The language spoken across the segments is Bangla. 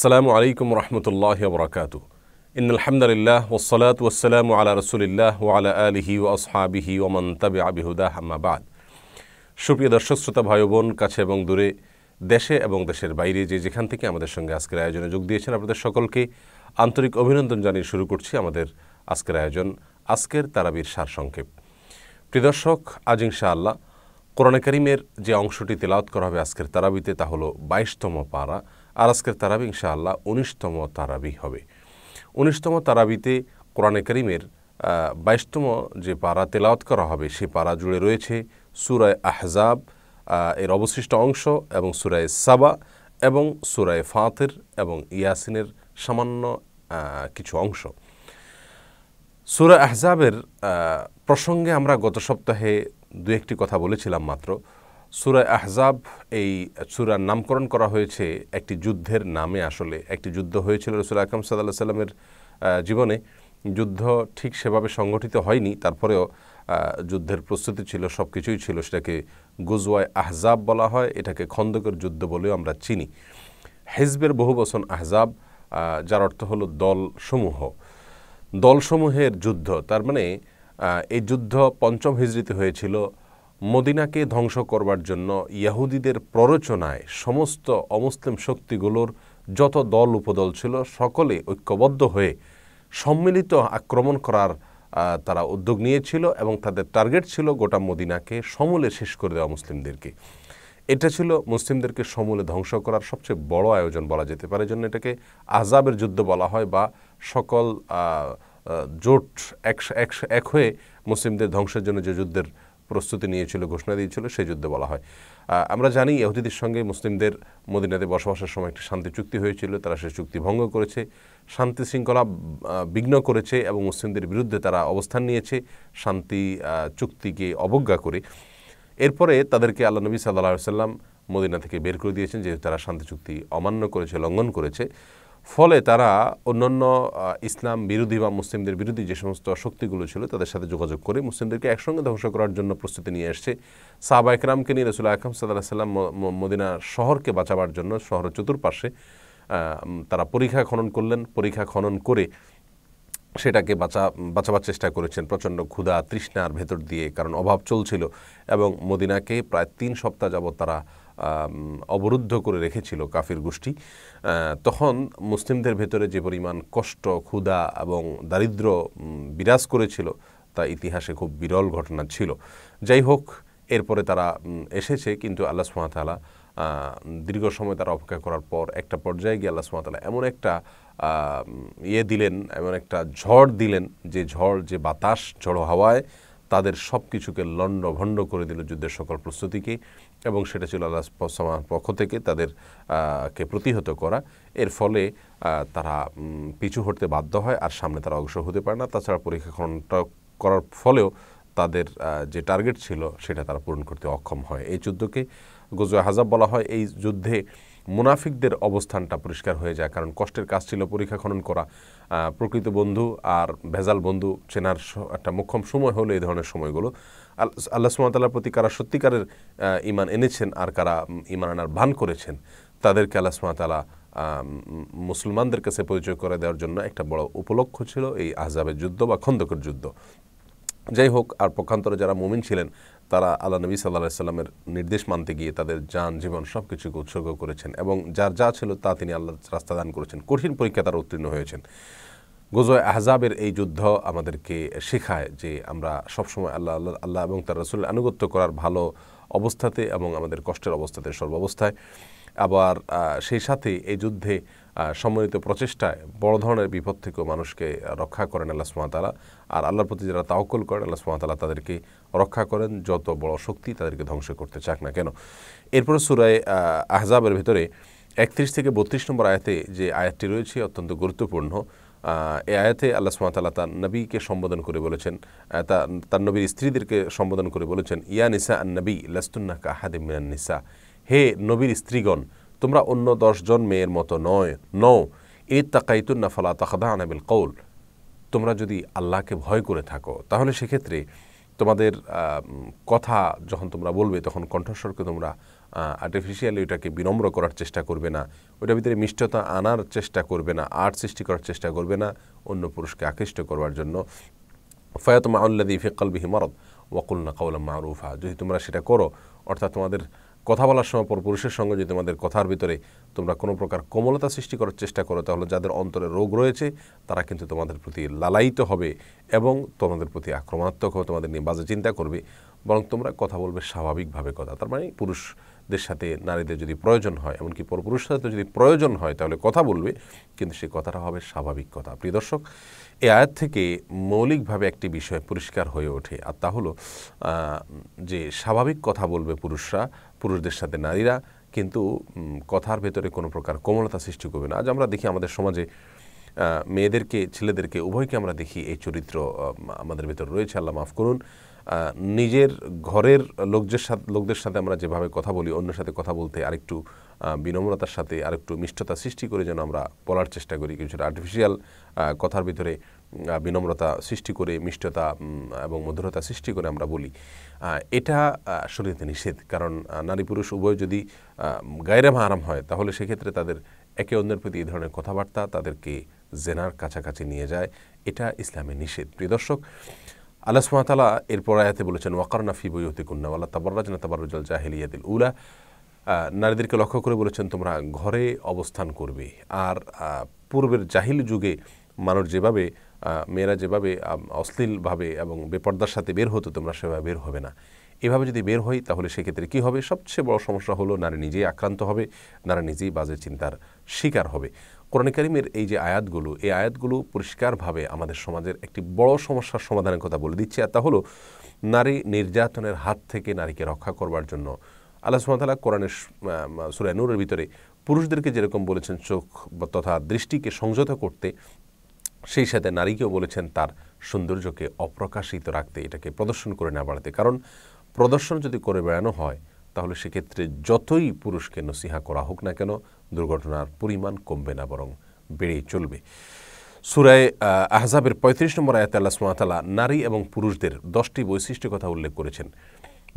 আসসালামু আলাইকুম রহমতুল্লাহ বরকাত ইন আলহামদুলিল্লাহ ওসলাত ওসালাম আলা রসুলিল্লাহ আলা আলহি ও আসহাবিহি ওমান তাবে আবিহুদা হাম্মাবাদ সুপ্রিয় দর্শক শ্রোতা ভাই বোন কাছে এবং দূরে দেশে এবং দেশের বাইরে যে যেখান থেকে আমাদের সঙ্গে আজকের আয়োজনে যোগ দিয়েছেন আপনাদের সকলকে আন্তরিক অভিনন্দন জানিয়ে শুরু করছি আমাদের আজকের আয়োজন আজকের তারাবির সারসংক্ষেপ প্রিয় দর্শক আজ ইনশাআল্লাহ কোরআনে করিমের যে অংশটি তেলাওত করা হবে আজকের তারাবিতে তা হলো বাইশতম পারা আর আজকের তারাবি ইনশাআল্লাহ উনিশতম তারাবি হবে উনিশতম তারাবিতে কোরআনে করিমের বাইশতম যে পারা তেলাওয়াত করা হবে সে পারা জুড়ে রয়েছে সুরায় আহজাব এর অবশিষ্ট অংশ এবং সুরায় সাবা এবং সুরায় ফাঁতের এবং ইয়াসিনের সামান্য কিছু অংশ সুরা আহজাবের প্রসঙ্গে আমরা গত সপ্তাহে দু একটি কথা বলেছিলাম মাত্র সুরা আহজাব এই সুরার নামকরণ করা হয়েছে একটি যুদ্ধের নামে আসলে একটি যুদ্ধ হয়েছিল রসুল আকরম সাদাল্লাহ সাল্লামের জীবনে যুদ্ধ ঠিক সেভাবে সংগঠিত হয়নি তারপরেও যুদ্ধের প্রস্তুতি ছিল সব কিছুই ছিল সেটাকে গুজওয়ায় আহজাব বলা হয় এটাকে খন্দকের যুদ্ধ বলেও আমরা চিনি হেজবের বহু বসন আহজাব যার অর্থ হলো দলসমূহ দলসমূহের যুদ্ধ তার মানে এই যুদ্ধ পঞ্চম হিজড়িতে হয়েছিল মদিনাকে ধ্বংস করবার জন্য ইয়াহুদিদের প্ররোচনায় সমস্ত অমুসলিম শক্তিগুলোর যত দল উপদল ছিল সকলে ঐক্যবদ্ধ হয়ে সম্মিলিত আক্রমণ করার তারা উদ্যোগ নিয়েছিল এবং তাদের টার্গেট ছিল গোটা মদিনাকে সমূলে শেষ করে দেওয়া মুসলিমদেরকে এটা ছিল মুসলিমদেরকে সমূলে ধ্বংস করার সবচেয়ে বড় আয়োজন বলা যেতে পারে জন্য এটাকে আজাবের যুদ্ধ বলা হয় বা সকল জোট এক হয়ে মুসলিমদের ধ্বংসের জন্য যে যুদ্ধের প্রস্তুতি নিয়েছিল ঘোষণা দিয়েছিল সেই যুদ্ধে বলা হয় আমরা জানি ইহুদিদের সঙ্গে মুসলিমদের মদিনাতে বসবাসের সময় একটি শান্তি চুক্তি হয়েছিল তারা সেই চুক্তি ভঙ্গ করেছে শান্তি শৃঙ্খলা বিঘ্ন করেছে এবং মুসলিমদের বিরুদ্ধে তারা অবস্থান নিয়েছে শান্তি চুক্তিকে অবজ্ঞা করে এরপরে তাদেরকে আল্লাহ নবী সাল্লাহ সাল্লাম মদিনা থেকে বের করে দিয়েছেন যেহেতু তারা শান্তি চুক্তি অমান্য করেছে লঙ্ঘন করেছে ফলে তারা অন্যান্য ইসলাম বিরোধী বা মুসলিমদের বিরোধী যে সমস্ত শক্তিগুলো ছিল তাদের সাথে যোগাযোগ করে মুসলিমদেরকে একসঙ্গে ধ্বংস করার জন্য প্রস্তুতি নিয়ে এসছে সাহবা একরামকে নিয়ে রসুল আকরম সাল্লাহ সাল্লাম মদিনা শহরকে বাঁচাবার জন্য শহরের চতুর্পাশে তারা পরীক্ষা খনন করলেন পরীক্ষা খনন করে সেটাকে বাঁচা বাঁচাবার চেষ্টা করেছেন প্রচণ্ড ক্ষুধা তৃষ্ণার ভেতর দিয়ে কারণ অভাব চলছিল এবং মদিনাকে প্রায় তিন সপ্তাহ যাবৎ তারা অবরুদ্ধ করে রেখেছিল কাফির গোষ্ঠী তখন মুসলিমদের ভেতরে যে পরিমাণ কষ্ট ক্ষুধা এবং দারিদ্র বিরাজ করেছিল তা ইতিহাসে খুব বিরল ঘটনা ছিল যাই হোক এরপরে তারা এসেছে কিন্তু আল্লাহ সুহামতালা দীর্ঘ সময় তারা অপেক্ষা করার পর একটা পর্যায়ে গিয়ে আল্লাহ সুমাতালা এমন একটা ইয়ে দিলেন এমন একটা ঝড় দিলেন যে ঝড় যে বাতাস ঝড়ো হাওয়ায় তাদের সব কিছুকে লণ্ডভণ্ড করে দিল যুদ্ধের সকল প্রস্তুতিকে এবং সেটা ছিল আল্লাহ পক্ষ থেকে তাদেরকে প্রতিহত করা এর ফলে তারা পিছু হটতে বাধ্য হয় আর সামনে তারা অগ্রসর হতে পারে না তাছাড়া পরীক্ষা খণ্ডটা করার ফলেও তাদের যে টার্গেট ছিল সেটা তারা পূরণ করতে অক্ষম হয় এই যুদ্ধকে গজুয়া হাজাব বলা হয় এই যুদ্ধে মুনাফিকদের অবস্থানটা পরিষ্কার হয়ে যায় কারণ কষ্টের কাজ ছিল পরীক্ষা খনন করা প্রকৃত বন্ধু আর ভেজাল বন্ধু চেনার একটা মোক্ষম সময় হলো এই ধরনের সময়গুলো আল্লাহ সুমতাল্লার প্রতি কারা সত্যিকারের ইমান এনেছেন আর কারা ইমান আনার ভান করেছেন তাদেরকে আল্লাহ সুমাতালা মুসলমানদের কাছে পরিচয় করে দেওয়ার জন্য একটা বড় উপলক্ষ ছিল এই আহজাবের যুদ্ধ বা খন্দকের যুদ্ধ যাই হোক আর পক্ষান্তরে যারা মুমিন ছিলেন তারা আল্লাহ নবী সাল্লা সাল্লামের নির্দেশ মানতে গিয়ে তাদের যান জীবন সব কিছুকে উৎসর্গ করেছেন এবং যার যা ছিল তা তিনি আল্লাহ রাস্তা দান করেছেন কঠিন পরীক্ষা তারা উত্তীর্ণ হয়েছেন গোজয় আহজাবের এই যুদ্ধ আমাদেরকে শেখায় যে আমরা সবসময় আল্লাহ আল্লাহ আল্লাহ এবং তার রসুলের আনুগত্য করার ভালো অবস্থাতে এবং আমাদের কষ্টের অবস্থাতে সর্বাবস্থায় আবার সেই সাথে এই যুদ্ধে সম্মানিত প্রচেষ্টায় বড় ধরনের বিপদ থেকেও মানুষকে রক্ষা করেন আল্লাহ সুমাতালা আর আল্লাহর প্রতি যারা তাওকল করেন আল্লাহ সুমাতালা তাদেরকে রক্ষা করেন যত বড় শক্তি তাদেরকে ধ্বংস করতে চাক না কেন এরপরে সুরায় আহজাবের ভেতরে একত্রিশ থেকে বত্রিশ নম্বর আয়াতে যে আয়াতটি রয়েছে অত্যন্ত গুরুত্বপূর্ণ এ আয়াতে আল্লাহ সুমাতালা তার নবীকে সম্বোধন করে বলেছেন তার নবীর স্ত্রীদেরকে সম্বোধন করে বলেছেন ইয়া নিসা আন্নবী নবী লাস্তুন্না মিয়ান নিসা হে নবীর স্ত্রীগণ তোমরা অন্য দশজন মেয়ের মতো নয় নও ঈদ তাকাইতুন্না ফলা তাকদা আনাবিল কৌল তোমরা যদি আল্লাহকে ভয় করে থাকো তাহলে সেক্ষেত্রে তোমাদের কথা যখন তোমরা বলবে তখন কণ্ঠস্বরকে তোমরা আর্টিফিশিয়ালি ওইটাকে বিনম্র করার চেষ্টা করবে না ওইটার ভিতরে মিষ্টতা আনার চেষ্টা করবে না আর্ট সৃষ্টি করার চেষ্টা করবে না অন্য পুরুষকে আকৃষ্ট করবার জন্য ফয়াতমা আল্লাদি ফিকল বিহি মরদ ওয়াকুল্না কাউলাম মারুফা যদি তোমরা সেটা করো অর্থাৎ তোমাদের কথা বলার সময় পর পুরুষের সঙ্গে যদি তোমাদের কথার ভিতরে তোমরা কোনো প্রকার কোমলতা সৃষ্টি করার চেষ্টা করো তাহলে যাদের অন্তরে রোগ রয়েছে তারা কিন্তু তোমাদের প্রতি লালায়িত হবে এবং তোমাদের প্রতি আক্রমণাত্মক হবে তোমাদের নিয়ে বাজে চিন্তা করবে বরং তোমরা কথা বলবে স্বাভাবিকভাবে কথা তার মানে পুরুষ দের সাথে নারীদের যদি প্রয়োজন হয় এমনকি পরপুরুষের সাথে যদি প্রয়োজন হয় তাহলে কথা বলবে কিন্তু সেই কথাটা হবে স্বাভাবিক কথা প্রিয় দর্শক এ আয়াত থেকে মৌলিকভাবে একটি বিষয় পরিষ্কার হয়ে ওঠে আর তা হলো যে স্বাভাবিক কথা বলবে পুরুষরা পুরুষদের সাথে নারীরা কিন্তু কথার ভেতরে কোনো প্রকার কোমলতা সৃষ্টি করবে না আজ আমরা দেখি আমাদের সমাজে মেয়েদেরকে ছেলেদেরকে উভয়কে আমরা দেখি এই চরিত্র আমাদের ভেতর রয়েছে আল্লাহ মাফ করুন নিজের ঘরের লোকদের সাথে লোকদের সাথে আমরা যেভাবে কথা বলি অন্যের সাথে কথা বলতে আরেকটু বিনম্রতার সাথে আরেকটু মিষ্টতা সৃষ্টি করে যেন আমরা বলার চেষ্টা করি কিছুটা আর্টিফিশিয়াল কথার ভিতরে বিনম্রতা সৃষ্টি করে মিষ্টতা এবং মধুরতা সৃষ্টি করে আমরা বলি এটা শরীরতে নিষেধ কারণ নারী পুরুষ উভয় যদি গায়রা মারাম হয় তাহলে সেক্ষেত্রে তাদের একে অন্যের প্রতি এই ধরনের কথাবার্তা তাদেরকে জেনার কাছাকাছি নিয়ে যায় এটা ইসলামে নিষেধ প্রিয় দর্শক আল্লাহ সুমাতালা এরপর আয়াতে বলেছেন ওয়াকার নাফি হতে কন্যা আল্লাহ তাবরাজ না তাবরুজাল জাহিলিয়াদিল উলা নারীদেরকে লক্ষ্য করে বলেছেন তোমরা ঘরে অবস্থান করবে আর পূর্বের জাহিল যুগে মানুষ যেভাবে মেয়েরা যেভাবে অশ্লীলভাবে এবং বেপর্দার সাথে বের হতো তোমরা সেভাবে বের হবে না এভাবে যদি বের হয় তাহলে সেক্ষেত্রে কী হবে সবচেয়ে বড় সমস্যা হলো নারী নিজেই আক্রান্ত হবে নারী নিজেই বাজে চিন্তার শিকার হবে কোরআন করিমের এই যে আয়াতগুলো এই আয়াতগুলো পরিষ্কারভাবে আমাদের সমাজের একটি বড় সমস্যার সমাধানের কথা বলে দিচ্ছে আর তা হলো নারী নির্যাতনের হাত থেকে নারীকে রক্ষা করবার জন্য আল্লাহ সুমতালা কোরআনের সুরায়নুরের ভিতরে পুরুষদেরকে যেরকম বলেছেন চোখ তথা দৃষ্টিকে সংযত করতে সেই সাথে নারীকেও বলেছেন তার সৌন্দর্যকে অপ্রকাশিত রাখতে এটাকে প্রদর্শন করে না বাড়াতে কারণ প্রদর্শন যদি করে বেড়ানো হয় তাহলে সেক্ষেত্রে যতই পুরুষকে নসিহা করা হোক না কেন দুর্ঘটনার পরিমাণ কমবে না বরং বেড়েই চলবে সুরায় আহজাবের পঁয়ত্রিশ নম্বর আয়াতে আল্লাহ সুমাতালা নারী এবং পুরুষদের দশটি বৈশিষ্ট্যের কথা উল্লেখ করেছেন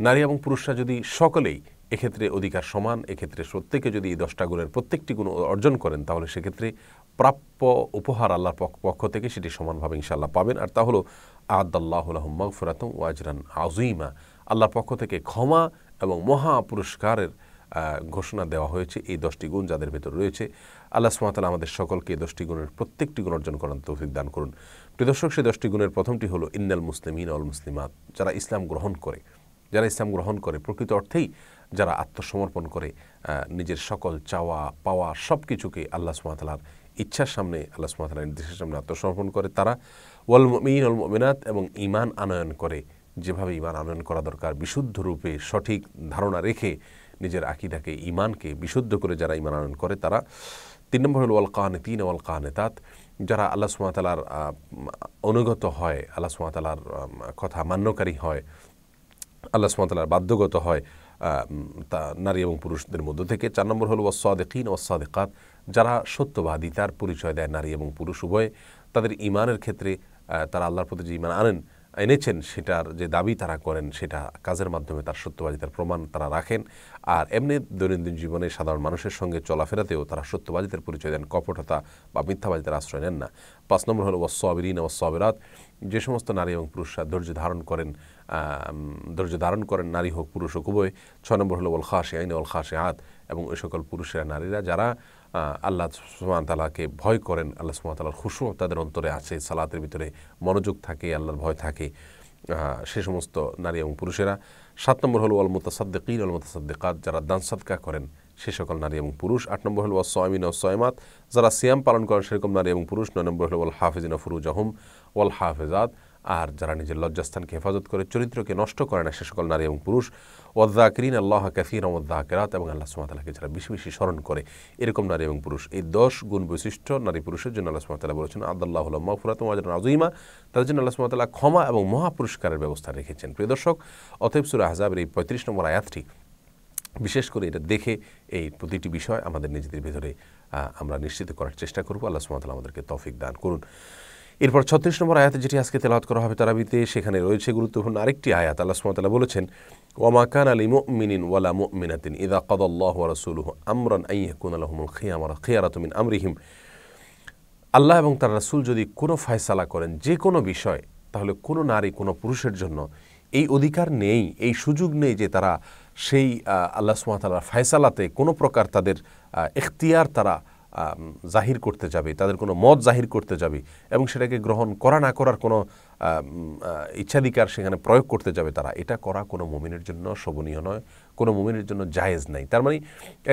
নারী এবং পুরুষরা যদি সকলেই এক্ষেত্রে অধিকার সমান এক্ষেত্রে প্রত্যেকে যদি এই দশটা গুণের প্রত্যেকটি গুণ অর্জন করেন তাহলে সেক্ষেত্রে প্রাপ্য উপহার আল্লাহর পক্ষ থেকে সেটি সমানভাবে ইনশাআল্লাহ পাবেন আর তা হলো আদাল্লাহুল্লাহ মগফুরাতম ওয়াজরান আজিমা আল্লাহর পক্ষ থেকে ক্ষমা এবং মহা পুরস্কারের ঘোষণা দেওয়া হয়েছে এই দশটি গুণ যাদের ভেতর রয়েছে আল্লাহ সুমাতাল আমাদের সকলকে এই দশটি গুণের প্রত্যেকটি গুণ অর্জন করার তৌফিক দান করুন প্রিদর্শক সেই দশটি গুণের প্রথমটি হলো ইন্নাল ইন অল মুসলিমাত যারা ইসলাম গ্রহণ করে যারা ইসলাম গ্রহণ করে প্রকৃত অর্থেই যারা আত্মসমর্পণ করে নিজের সকল চাওয়া পাওয়া সব কিছুকে আল্লাহ সুমাতালার ইচ্ছার সামনে আল্লাহ সুমাতালার নির্দেশের সামনে আত্মসমর্পণ করে তারা ওয়াল মিন অল মিনাত এবং ইমান আনয়ন করে যেভাবে ইমান আনয়ন করা দরকার বিশুদ্ধ রূপে সঠিক ধারণা রেখে নিজের আকিদাকে ইমানকে বিশুদ্ধ করে যারা ইমানায়ন করে তারা তিন নম্বর হল ওয়াল কাহানে তিন ওয়াল কাহানে তাত যারা আল্লাহ সুমাতালার অনুগত হয় আল্লাহ সুমাতালার কথা মান্যকারী হয় আল্লাহ সুমাতালার বাধ্যগত হয় তা নারী এবং পুরুষদের মধ্য থেকে চার নম্বর হল ওয়াসাদেকিন ওয়াসাদেকাত যারা সত্যবাদী তার পরিচয় দেয় নারী এবং পুরুষ উভয়ে তাদের ইমানের ক্ষেত্রে তারা আল্লাহর প্রতি যে ইমান আনেন এনেছেন সেটার যে দাবি তারা করেন সেটা কাজের মাধ্যমে তার সত্যবাদিতার প্রমাণ তারা রাখেন আর এমনি দৈনন্দিন জীবনে সাধারণ মানুষের সঙ্গে চলাফেরাতেও তারা সত্যবাদিতার পরিচয় দেন কপটতা বা মিথ্যাবাদিতার আশ্রয় নেন না পাঁচ নম্বর হল ওয়াসবিরিন ওয়াসবেরাত যে সমস্ত নারী এবং পুরুষরা ধৈর্য ধারণ করেন ধৈর্য ধারণ করেন নারী হোক পুরুষ হোক উভয় ছয় নম্বর হল ওল খাশে আইন ওল খাশে আত এবং ওই সকল পুরুষেরা নারীরা যারা আল্লাহ সুমান তালাকে ভয় করেন আল্লাহ সুমান তালার খুশু তাদের অন্তরে আছে সালাতের ভিতরে মনোযোগ থাকে আল্লাহর ভয় থাকে সে সমস্ত নারী এবং পুরুষেরা সাত নম্বর হল অল মোতাসাদ্দেকিন অল মোতাসাদ্দেকাত যারা দান সাদকা করেন সে সকল নারী এবং পুরুষ আট নম্বর হল ওয়াসমিন সয়মাত যারা সিয়াম পালন করেন সেরকম নারী এবং পুরুষ নয় নম্বর হল ওয়াল হাফিজিন ফুরুজ আহম ওয়াল হাফেজাত আর যারা নিজের লজ্জাস্থানকে হেফাজত করে চরিত্রকে নষ্ট করে না সে সকল নারী এবং পুরুষ ওদ্দাকরিন আল্লাহ ওদ্দা কেরাত এবং আল্লাহ সুমাতাল্লাহকে যারা বেশি বেশি স্মরণ করে এরকম নারী এবং পুরুষ এই দশ গুণ বৈশিষ্ট্য নারী পুরুষের জন্য আল্লাহ সুমাতাল্লাহ বলেছেন আদাল্লাহ মাহফুরাত মাজর আজিমা তাদের জন্য আল্লাহ সুমাতাল্লাহ ক্ষমা এবং মহাপুরস্কারের ব্যবস্থা রেখেছেন প্রিয় দর্শক অতএব সুর আহজাবের এই পঁয়ত্রিশ নম্বর আয়াতটি বিশেষ করে এটা দেখে এই প্রতিটি বিষয় আমাদের নিজেদের ভেতরে আমরা নিশ্চিত করার চেষ্টা করব আল্লাহ সুমাতাল্লাহ আমাদেরকে তফিক দান করুন এরপর ছত্রিশ নম্বর আয়াতে যেটি আজকে তেলাওয়াত করা হবে তারাবিতে সেখানে রয়েছে গুরুত্বপূর্ণ আরেকটি আয়াত আল্লাহ সুমতালা বলেছেন কান আলী মিনিন ওয়ালা মিনাতিন ইদা কদল্লাহ রসুলহ আমরান আইয়াকুন আলহমুল খিয়ামর খিয়ারাতমিন আমরিহিম আল্লাহ এবং তার রাসুল যদি কোনো ফায়সালা করেন যে কোনো বিষয় তাহলে কোনো নারী কোনো পুরুষের জন্য এই অধিকার নেই এই সুযোগ নেই যে তারা সেই আল্লাহ সুমাতালার ফায়সালাতে কোনো প্রকার তাদের এখতিয়ার তারা জাহির করতে যাবে তাদের কোনো মত জাহির করতে যাবে এবং সেটাকে গ্রহণ করা না করার কোনো ইচ্ছাধিকার সেখানে প্রয়োগ করতে যাবে তারা এটা করা কোনো মুমিনের জন্য শোভনীয় নয় কোনো মুমিনের জন্য জায়েজ নাই তার মানে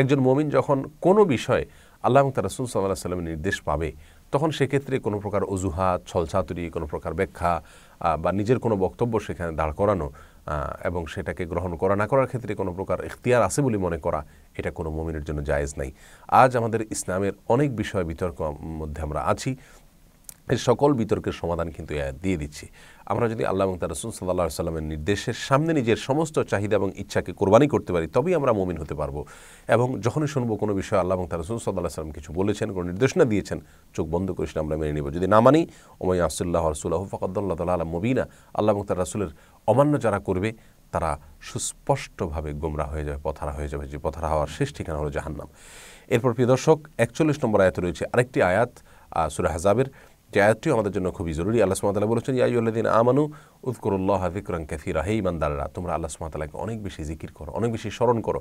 একজন মমিন যখন কোনো বিষয়ে আল্লাহ এবং তার রসুল সাল্লাহ সাল্লামের নির্দেশ পাবে তখন সেক্ষেত্রে কোনো প্রকার অজুহাত ছলছাতুরি কোনো প্রকার ব্যাখ্যা বা নিজের কোনো বক্তব্য সেখানে দাঁড় করানো এবং সেটাকে গ্রহণ করা না করার ক্ষেত্রে কোনো প্রকার ইখতিয়ার আছে বলে মনে করা এটা কোনো মমিনের জন্য জায়েজ নাই আজ আমাদের ইসলামের অনেক বিষয় বিতর্ক মধ্যে আমরা আছি সকল বিতর্কের সমাধান কিন্তু দিয়ে দিচ্ছি আমরা যদি আল্লাহ এবং তার রসুল সাল্লাহ সাল্লামের নির্দেশের সামনে নিজের সমস্ত চাহিদা এবং ইচ্ছাকে কোরবানি করতে পারি তবেই আমরা মমিন হতে পারবো এবং যখনই শুনবো কোনো বিষয় আল্লাহ এবং তার রসুল সাল্লাহ সাল্লাম কিছু বলেছেন কোনো নির্দেশনা দিয়েছেন চোখ বন্ধ করে সেটা আমরা মেনে নিব যদি না মানি ওমাই আসুল্লাহ রসুল্লাহ ফকদ্দাল্লাহ তাল্লাহ মবিনা আল্লাহ এবং তার রাসুলের অমান্য যারা করবে তারা সুস্পষ্টভাবে গোমরা হয়ে যাবে পথারা হয়ে যাবে যে পথারা হওয়ার শেষ ঠিকানা হলো জাহান্নাম এরপর প্রিয় দর্শক একচল্লিশ নম্বর আয়াত রয়েছে আরেকটি আয়াত সুরা হাজাবের যে আয়াতটিও আমাদের জন্য খুবই জরুরি আল্লাহ সুমাতালা বলেছেন উল্লাদিন আমানু উদকরুল্লাহ হাজিকরান রাহে হে ইমানদাররা তোমরা আল্লাহ সুমাতালাকে অনেক বেশি জিকির করো অনেক বেশি স্মরণ করো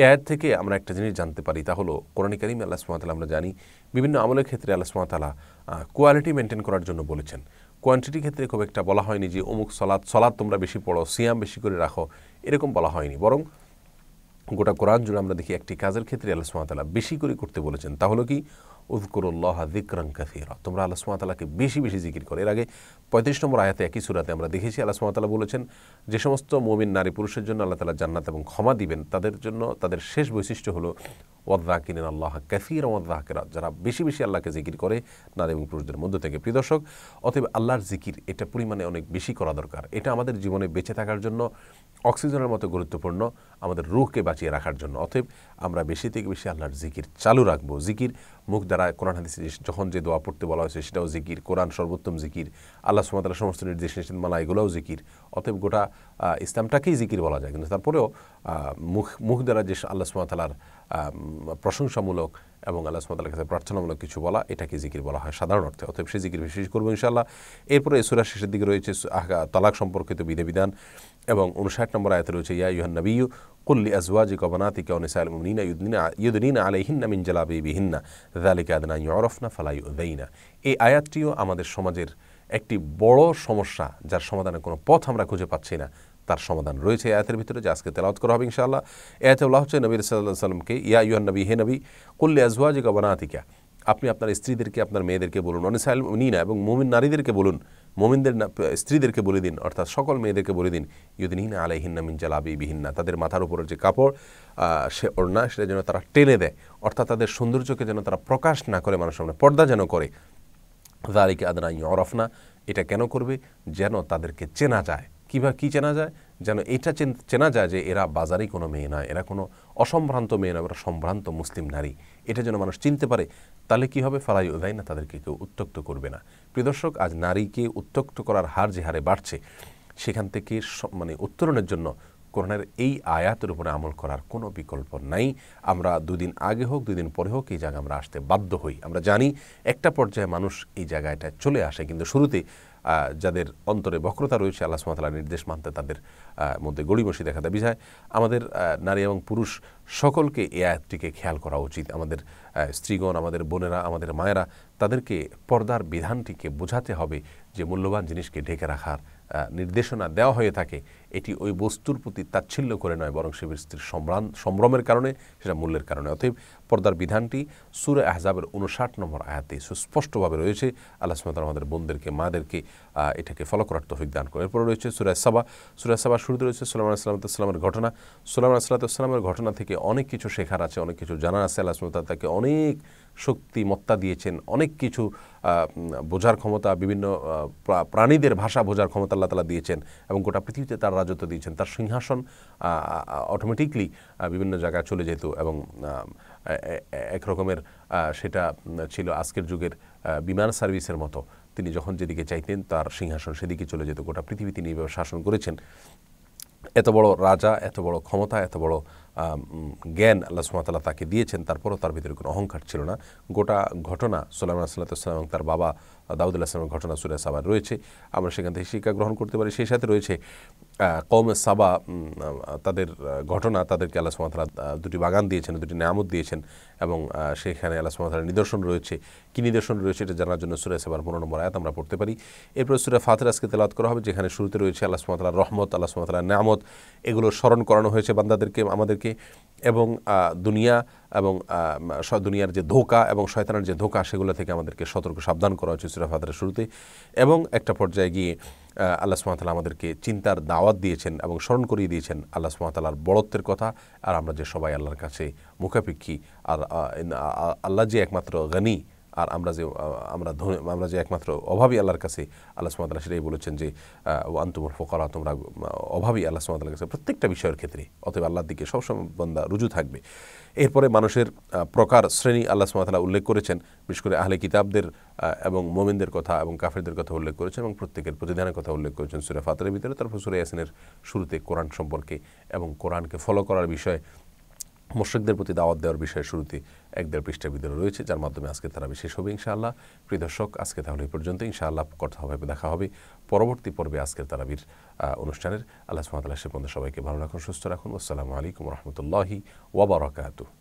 এ আয়াত থেকে আমরা একটা জিনিস জানতে পারি তা হলো কোরআনিকারিম আল্লাহ সুমাতালা আমরা জানি বিভিন্ন আমলের ক্ষেত্রে আল্লাহ সুমাতালা কোয়ালিটি মেনটেন করার জন্য বলেছেন কোয়ান্টিটির ক্ষেত্রে খুব একটা বলা হয়নি যে অমুক সলাদ সলাদ তোমরা বেশি পড়ো সিয়াম বেশি করে রাখো এরকম বলা হয়নি বরং গোটা কোরআন জুড়ে আমরা দেখি একটি কাজের ক্ষেত্রে আল্লাহ সুমাতালা বেশি করে করতে বলেছেন তাহলে কি উদকুরুল্লাহ দিকরং কাসিরা তোমরা আল্লাহ সুমাতালাকে বেশি বেশি জিকির করো এর আগে পঁয়ত্রিশ নম্বর আয়াতে একই সুরাতে আমরা দেখেছি আল্লাহ সুমাতালা বলেছেন যে সমস্ত মমিন নারী পুরুষের জন্য আল্লাহ তালা জান্নাত এবং ক্ষমা দিবেন তাদের জন্য তাদের শেষ বৈশিষ্ট্য হলো ওয়াদ্দা কিনেন আল্লাহ কাসির ওয়াদ্দাহ যারা বেশি বেশি আল্লাহকে জিকির করে নারী এবং পুরুষদের মধ্যে থেকে প্রিয় দর্শক অতএব আল্লাহর জিকির এটা পরিমাণে অনেক বেশি করা দরকার এটা আমাদের জীবনে বেঁচে থাকার জন্য অক্সিজেনের মতো গুরুত্বপূর্ণ আমাদের রুহকে বাঁচিয়ে রাখার জন্য অতএব আমরা বেশি থেকে বেশি আল্লাহর জিকির চালু রাখবো জিকির মুখ দ্বারা কোরআন হাদিস যখন যে দোয়া পড়তে বলা হয়েছে সেটাও জিকির কোরআন সর্বোত্তম জিকির আল্লাহ সুমাতার সমস্ত নির্দেশ নিয়েছেন মানা এগুলোও জিকির অতএব গোটা ইসলামটাকেই জিকির বলা যায় কিন্তু তারপরেও মুখ মুখ দ্বারা যে আল্লাহ সুমাতালার প্রশংসামূলক এবং আল্লাহ সুমাতালার কাছে প্রার্থনামূলক কিছু বলা এটাকে জিকির বলা হয় সাধারণ অর্থে অতএব সে জিকির বিশেষ করবো ইনশাল্লাহ এরপরে এসুরা শেষের দিকে রয়েছে তালাক সম্পর্কিত বিধিবিধান এবং উনষাট নম্বর আয়তে রয়েছে ইয়া ইউহান নবীয় কুল্লি আজওয়াজি কবনাতি কনিসাইল মুমিনা ইউদ্দিনা ইউদ্দিনা হিন্না মিন জালাবি বিহিন্না জালিকা আদনা ইউরফনা ফালাই উদ্দাইনা এই আয়াতটিও আমাদের সমাজের একটি বড় সমস্যা যার সমাধানের কোনো পথ আমরা খুঁজে পাচ্ছি না তার সমাধান রয়েছে আয়াতের ভিতরে যে আজকে তেলাওত করা হবে ইনশাআল্লাহ এতে বলা হচ্ছে নবী সাল্লাহ সাল্লামকে ইয়া ইউহান নবী হে নবী কুল্লি আজওয়াজি গবনাতিকা আপনি আপনার স্ত্রীদেরকে আপনার মেয়েদেরকে বলুন অনিসাইল নিনা এবং মুমিন নারীদেরকে বলুন মোমিনদের স্ত্রীদেরকে বলে দিন অর্থাৎ সকল মেয়েদেরকে বলে দিন ইউদিন আলাইহিন্না মিন জালাবি বিহিন্না তাদের মাথার উপরের যে কাপড় সে ওড়না সেটা যেন তারা টেনে দেয় অর্থাৎ তাদের সৌন্দর্যকে যেন তারা প্রকাশ না করে মানুষের সামনে পর্দা যেন করে দারিকে আদনা ইয়রফনা এটা কেন করবে যেন তাদেরকে চেনা যায় কীভাবে কি চেনা যায় যেন এটা চেনা যায় যে এরা বাজারেই কোনো মেয়ে নয় এরা কোনো অসম্ভ্রান্ত মেয়ে নয় এরা সম্ভ্রান্ত মুসলিম নারী এটা যেন মানুষ চিনতে পারে তাহলে কী হবে ফালাই উদায় না তাদেরকে কেউ উত্তক্ত করবে না প্রিয়দর্শক আজ নারীকে উত্তক্ত করার হার যে হারে বাড়ছে সেখান থেকে মানে উত্তরণের জন্য করোনার এই আয়াতের উপরে আমল করার কোনো বিকল্প নাই আমরা দুদিন আগে হোক দুদিন পরে হোক এই জায়গায় আমরা আসতে বাধ্য হই আমরা জানি একটা পর্যায়ে মানুষ এই জায়গাটা চলে আসে কিন্তু শুরুতে যাদের অন্তরে বক্রতা রয়েছে আল্লাহ সুমাতালার নির্দেশ মানতে তাদের মধ্যে গড়িমসি দেখা দেয় যায় আমাদের নারী এবং পুরুষ সকলকে এই আয়াতটিকে খেয়াল করা উচিত আমাদের স্ত্রীগণ আমাদের বোনেরা আমাদের মায়েরা তাদেরকে পর্দার বিধানটিকে বোঝাতে হবে যে মূল্যবান জিনিসকে ঢেকে রাখার নির্দেশনা দেওয়া হয়ে থাকে এটি ওই বস্তুর প্রতি তাচ্ছিল্য করে নয় বরং সে বৃষ্টির সম্ভ্রমের কারণে সেটা মূল্যের কারণে অতএব পর্দার বিধানটি সুরে আহজাবের উনষাট নম্বর আয়াতে সুস্পষ্টভাবে রয়েছে আল্লাহ সুমাত আমাদের বোনদেরকে মাদেরকে এটাকে ফলো করার তফিক দান করে এরপরে রয়েছে সুরাজসাবা সাবা শুরুতে রয়েছে সুলামান ইসলামের ঘটনা সুলামান সাল্লাতামের ঘটনা থেকে অনেক কিছু শেখার আছে অনেক কিছু জানার আছে আল্লাহ সুমাত তাকে অনেক শক্তিমত্তা দিয়েছেন অনেক কিছু বোঝার ক্ষমতা বিভিন্ন প্রাণীদের ভাষা বোঝার ক্ষমতা আল্লাহ তালা দিয়েছেন এবং গোটা পৃথিবীতে তার রাজত্ব দিয়েছেন তার সিংহাসন অটোমেটিকলি বিভিন্ন জায়গায় চলে যেত এবং এক রকমের সেটা ছিল আজকের যুগের বিমান সার্ভিসের মতো তিনি যখন যেদিকে চাইতেন তার সিংহাসন সেদিকে চলে যেত গোটা পৃথিবী তিনি এভাবে শাসন করেছেন এত বড় রাজা এত বড় ক্ষমতা এত বড় জ্ঞান আল্লাহ সুমাতাল্লাহ তাকে দিয়েছেন তারপরও তার ভিতরে কোনো অহংকার ছিল না গোটা ঘটনা সোলাইমান সাল্লাহাম এবং তার বাবা দাউদুল্লাহ ইসলামের ঘটনা সুরেশ আবার রয়েছে আমরা সেখান থেকে শিক্ষা গ্রহণ করতে পারি সেই সাথে রয়েছে কৌমে সাবা তাদের ঘটনা তাদেরকে আল্লাহ সুমাতারা দুটি বাগান দিয়েছেন দুটি নামত দিয়েছেন এবং সেখানে আল্লাহ সুমাতার নিদর্শন রয়েছে কী নিদর্শন রয়েছে এটা জানার জন্য সুরে সাবার পনেরো নম্বর আয়াত আমরা পড়তে পারি এরপর সুরে ফাতের আজকে তেলাত করা হবে যেখানে শুরুতে রয়েছে আল্লাহ সুমাতার রহমত আল্লাহ সুমাতার নামত এগুলো স্মরণ করানো হয়েছে বান্দাদেরকে আমাদেরকে এবং দুনিয়া এবং দুনিয়ার যে ধোকা এবং শয়তানার যে ধোকা সেগুলো থেকে আমাদেরকে সতর্ক সাবধান করা হয়েছে সুরে ফাতের শুরুতে এবং একটা পর্যায়ে গিয়ে আল্লাহ সুমাতালা আমাদেরকে চিন্তার দাওয়াত দিয়েছেন এবং স্মরণ করিয়ে দিয়েছেন আল্লাহ সুমাতালার বড়ত্বের কথা আর আমরা যে সবাই আল্লাহর কাছে মুখাপেক্ষী আর আল্লাহ যে একমাত্র গানি আর আমরা যে আমরা আমরা যে একমাত্র অভাবী আল্লাহর কাছে আল্লাহ সুমাতাল্লাহ সেটাই বলেছেন যে আন্তমুল ফোকারা তোমরা অভাবী আল্লাহ সুমাতাল্লাহ কাছে প্রত্যেকটা বিষয়ের ক্ষেত্রে অতএব আল্লাহর দিকে সবসময় বন্দা রুজু থাকবে এরপরে মানুষের প্রকার শ্রেণী আল্লাহ সুমাতালা উল্লেখ করেছেন বিশেষ করে আহলে কিতাবদের এবং মোমেনদের কথা এবং কাফেরদের কথা উল্লেখ করেছেন এবং প্রত্যেকের প্রতিদানের কথা উল্লেখ করেছেন সুরে ফাতরের ভিতরে তারপর সুরে ইয়াসিনের শুরুতে কোরআন সম্পর্কে এবং কোরআনকে ফলো করার বিষয়ে মোর্শেকদের প্রতি দাওয়াত দেওয়ার বিষয়ে শুরুতে এক দেড় পৃষ্ঠা বিদ্যালয় রয়েছে যার মাধ্যমে আজকে তারা শেষ হবে ইনশাআল্লাহ প্রিয় দর্শক আজকে তাহলে এই পর্যন্ত ইনশাআল্লাহ কথা হবে দেখা হবে পরবর্তী পর্বে আজকের তারাবির অনুষ্ঠানের আল্লাহ সুমাতাল্লাহ সে পর্যন্ত সবাইকে ভালো রাখুন সুস্থ রাখুন আসসালামু আলাইকুম রহমতুল্লাহি ওবরাকাতু